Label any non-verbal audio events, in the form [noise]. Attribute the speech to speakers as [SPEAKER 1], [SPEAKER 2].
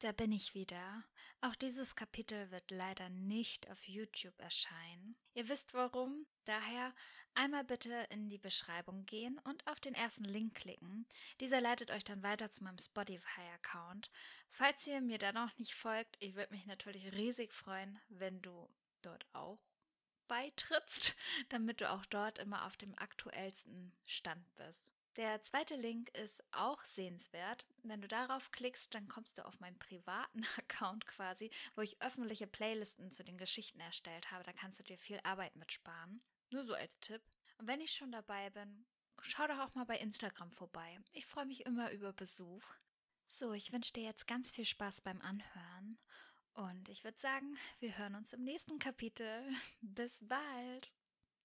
[SPEAKER 1] Da bin ich wieder. Auch dieses Kapitel wird leider nicht auf YouTube erscheinen. Ihr wisst warum. Daher einmal bitte in die Beschreibung gehen und auf den ersten Link klicken. Dieser leitet euch dann weiter zu meinem Spotify-Account. Falls ihr mir da noch nicht folgt, ich würde mich natürlich riesig freuen, wenn du dort auch beitrittst, [laughs] damit du auch dort immer auf dem aktuellsten Stand bist. Der zweite Link ist auch sehenswert. Wenn du darauf klickst, dann kommst du auf meinen privaten [laughs] Account quasi, wo ich öffentliche Playlisten zu den Geschichten erstellt habe. Da kannst du dir viel Arbeit mitsparen. Nur so als Tipp. Und wenn ich schon dabei bin, schau doch auch mal bei Instagram vorbei. Ich freue mich immer über Besuch. So, ich wünsche dir jetzt ganz viel Spaß beim Anhören. Und ich würde sagen, wir hören uns im nächsten Kapitel. [laughs] Bis bald!